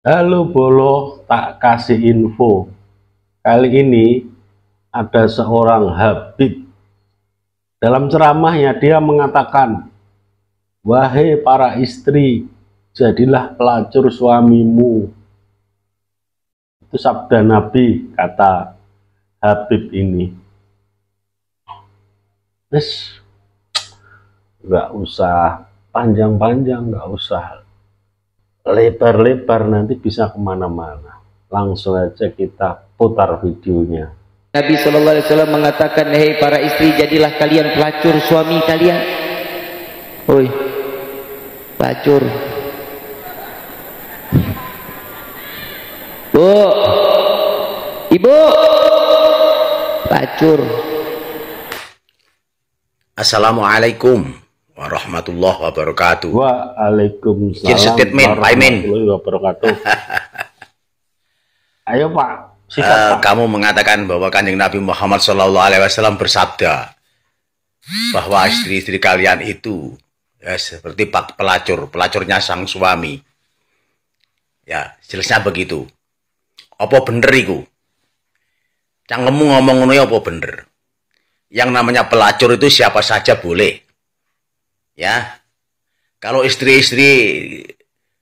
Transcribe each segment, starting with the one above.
Halo Bolo, tak kasih info. Kali ini ada seorang Habib. Dalam ceramahnya dia mengatakan, Wahai para istri, jadilah pelacur suamimu. Itu sabda Nabi, kata Habib ini. nggak usah panjang-panjang, nggak usah lebar-lebar nanti bisa kemana-mana langsung aja kita putar videonya Nabi Shallallahu Alaihi Wasallam mengatakan hei para istri jadilah kalian pelacur suami kalian oi pelacur bu ibu pelacur Assalamualaikum warahmatullahi wabarakatuh. Waalaikumsalam. Jadi statement, Pak wabarakatuh. Ayo Pak. Sikap, uh, eh, Pak. Kamu mengatakan bahwa kanjeng Nabi Muhammad Shallallahu Alaihi Wasallam bersabda bahwa istri-istri kalian itu ya, seperti pak pelacur, pelacurnya sang suami. Ya, jelasnya begitu. Apa bener iku? Cangkemmu ngomong ngono ya apa bener? Yang namanya pelacur itu siapa saja boleh Ya. Kalau istri-istri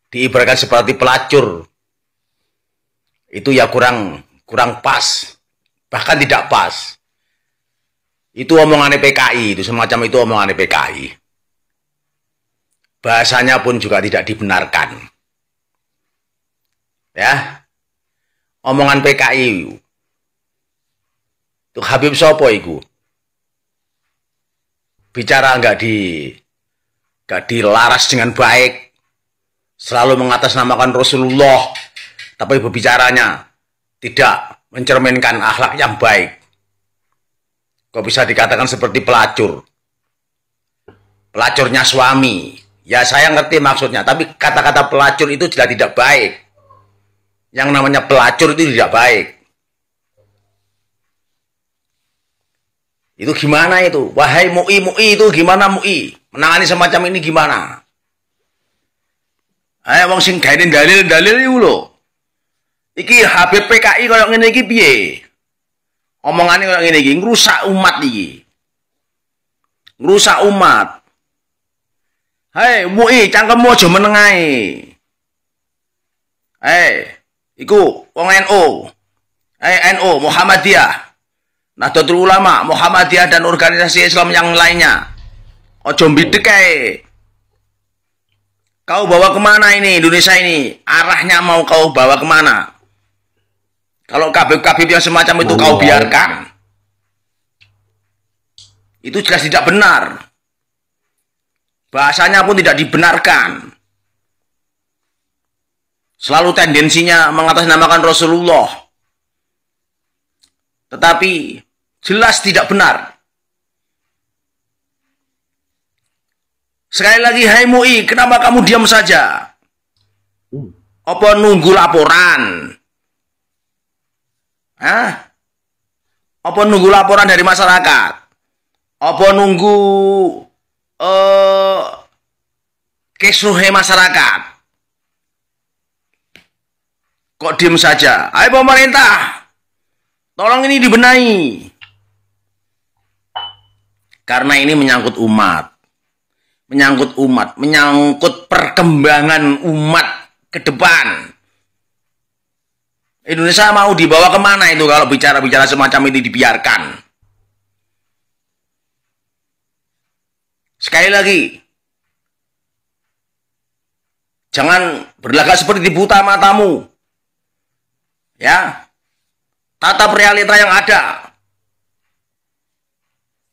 diibaratkan seperti pelacur, itu ya kurang kurang pas. Bahkan tidak pas. Itu omongan PKI, itu semacam itu omongan PKI. Bahasanya pun juga tidak dibenarkan. Ya. Omongan PKI Habib Sopo bicara nggak di gak laras dengan baik. Selalu mengatasnamakan Rasulullah. Tapi berbicaranya tidak mencerminkan akhlak yang baik. Kok bisa dikatakan seperti pelacur? Pelacurnya suami. Ya saya ngerti maksudnya. Tapi kata-kata pelacur itu tidak tidak baik. Yang namanya pelacur itu tidak baik. Itu gimana itu? Wahai mu'i mu'i itu gimana mu'i? menangani semacam ini gimana? Ayo wong sing gawe dalil-dalil iku lho. Iki PKI koyo ngene iki piye? Omongane koyo ngene iki ngrusak umat iki. Ngrusak umat. Hei, MUI cangkem mojo meneng ae. Hei, iku wong No. Hei No, Muhammadiyah. Nahdlatul Ulama, Muhammadiyah dan organisasi Islam yang lainnya. Ojo mbidek kae. Kau bawa kemana ini Indonesia ini? Arahnya mau kau bawa kemana? Kalau kabib-kabib yang semacam itu kau biarkan, itu jelas tidak benar. Bahasanya pun tidak dibenarkan. Selalu tendensinya mengatasnamakan Rasulullah. Tetapi jelas tidak benar. Sekali lagi, hai MUI, kenapa kamu diam saja? Hmm. Apa nunggu laporan? Hah? Apa nunggu laporan dari masyarakat? Apa nunggu eh uh, masyarakat? Kok diam saja? Ayo pemerintah, tolong ini dibenahi. Karena ini menyangkut umat menyangkut umat, menyangkut perkembangan umat ke depan. Indonesia mau dibawa kemana itu kalau bicara-bicara semacam ini dibiarkan? Sekali lagi, jangan berlagak seperti di buta matamu. Ya, tatap realita yang ada.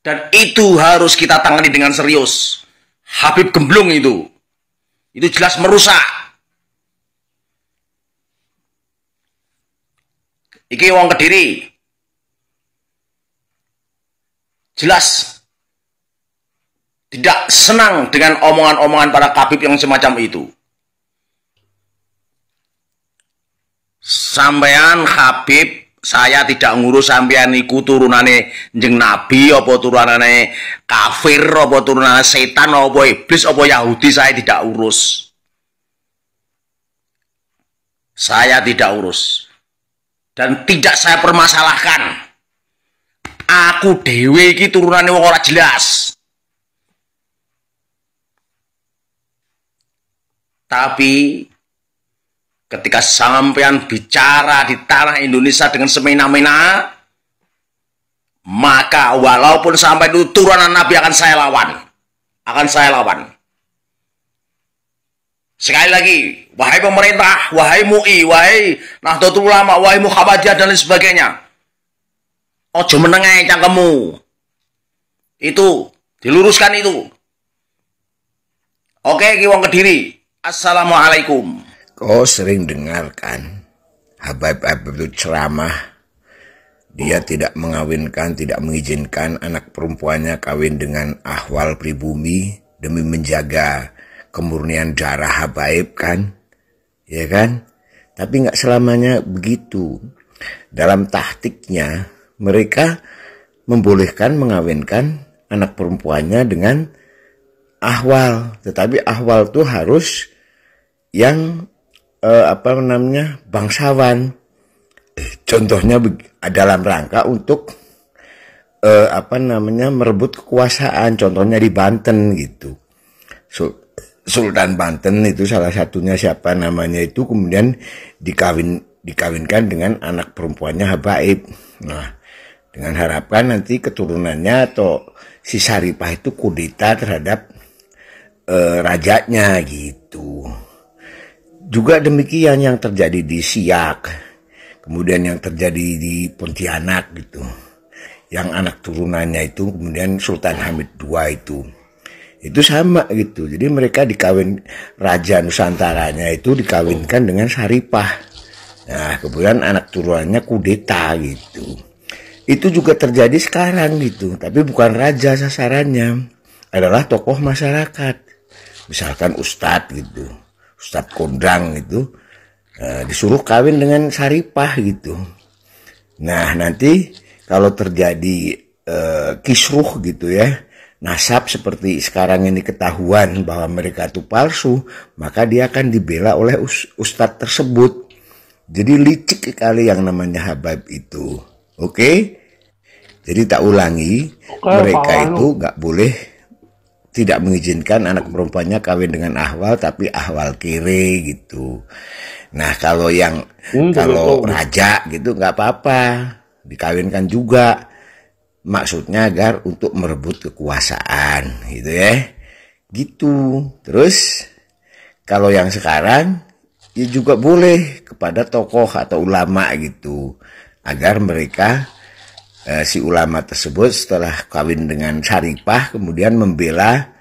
Dan itu harus kita tangani dengan serius. Habib Gemblung itu. Itu jelas merusak. Iki wong Kediri. Jelas tidak senang dengan omongan-omongan para kabib yang semacam itu. Sampean Habib saya tidak ngurus sampean iku turunane jeng nabi apa turunane kafir apa turunane setan apa iblis apa Yahudi saya tidak urus saya tidak urus dan tidak saya permasalahkan aku dewe iki turunane wong ora jelas tapi Ketika sampean bicara di tanah Indonesia dengan semena-mena, maka walaupun sampai itu turunan Nabi akan saya lawan. Akan saya lawan. Sekali lagi, wahai pemerintah, wahai MUI, wahai Nahdlatul Ulama, wahai Muhammadiyah dan lain sebagainya. Ojo menengai cangkemu Itu diluruskan itu. Oke, Ki Kediri. Assalamualaikum. Kau oh, sering dengarkan Habib-Habib itu ceramah. Dia tidak mengawinkan, tidak mengizinkan anak perempuannya kawin dengan ahwal pribumi demi menjaga kemurnian darah Habaib kan? Ya kan? Tapi nggak selamanya begitu. Dalam taktiknya, mereka membolehkan mengawinkan anak perempuannya dengan ahwal. Tetapi ahwal itu harus yang uh, apa namanya bangsawan eh, contohnya dalam rangka untuk uh, apa namanya merebut kekuasaan contohnya di Banten gitu Sultan Banten itu salah satunya siapa namanya itu kemudian dikawin dikawinkan dengan anak perempuannya Habaib nah dengan harapan nanti keturunannya atau si Saripah itu kudeta terhadap e, rajanya gitu. Juga demikian yang terjadi di Siak, kemudian yang terjadi di Pontianak gitu. Yang anak turunannya itu kemudian Sultan Hamid II itu. Itu sama gitu. Jadi mereka dikawin Raja Nusantaranya itu dikawinkan dengan Saripah. Nah, kemudian anak turunannya kudeta gitu. Itu juga terjadi sekarang gitu, tapi bukan raja sasarannya, adalah tokoh masyarakat. Misalkan ustadz gitu. Ustadz Kondang itu uh, disuruh kawin dengan Saripah gitu. Nah nanti kalau terjadi uh, kisruh gitu ya nasab seperti sekarang ini ketahuan bahwa mereka itu palsu maka dia akan dibela oleh ustadz tersebut. Jadi licik kali yang namanya habib itu. Oke? Okay? Jadi tak ulangi, Oke, mereka itu nggak boleh tidak mengizinkan anak perempuannya kawin dengan ahwal tapi ahwal kiri gitu. Nah kalau yang hmm, kalau betul. raja gitu nggak apa-apa dikawinkan juga. Maksudnya agar untuk merebut kekuasaan gitu ya. Gitu. Terus kalau yang sekarang ya juga boleh kepada tokoh atau ulama gitu agar mereka eh, si ulama tersebut setelah kawin dengan saripah kemudian membela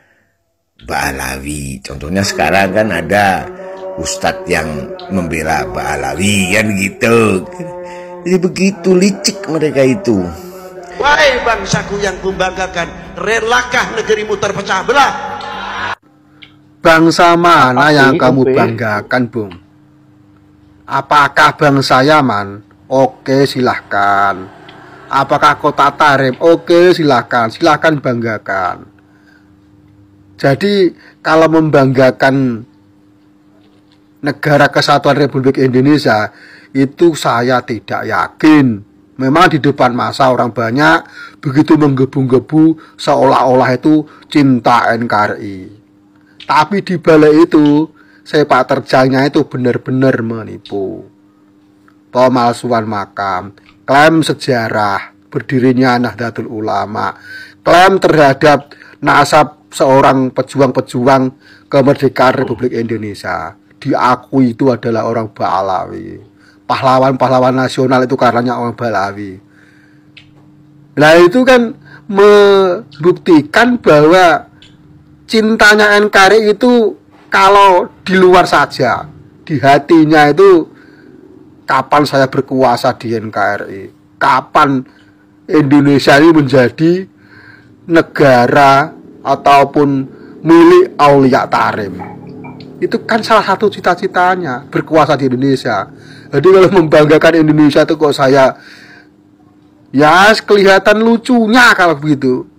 Ba'alawi. Contohnya sekarang kan ada ustadz yang membela Ba'alawi kan gitu. Jadi begitu licik mereka itu. Wahai bangsaku yang kumbanggakan, relakah negerimu terpecah belah? Bangsa mana Apa yang ini, kamu banggakan, Bung? Apakah bangsa Yaman? Oke, silahkan Apakah kota Tarem? Oke, silakan, silakan banggakan. Jadi kalau membanggakan negara kesatuan Republik Indonesia itu saya tidak yakin. Memang di depan masa orang banyak begitu menggebu-gebu seolah-olah itu cinta NKRI. Tapi di balik itu sepak terjangnya itu benar-benar menipu pemalsuan makam, klaim sejarah berdirinya Nahdlatul Ulama, klaim terhadap nasab seorang pejuang-pejuang kemerdekaan Republik Indonesia. Diakui itu adalah orang Balawi. Pahlawan-pahlawan nasional itu karenanya orang Balawi. Nah itu kan membuktikan bahwa cintanya NKRI itu kalau di luar saja, di hatinya itu kapan saya berkuasa di NKRI kapan Indonesia ini menjadi negara ataupun milik Aulia Tarim itu kan salah satu cita-citanya berkuasa di Indonesia jadi kalau membanggakan Indonesia itu kok saya ya kelihatan lucunya kalau begitu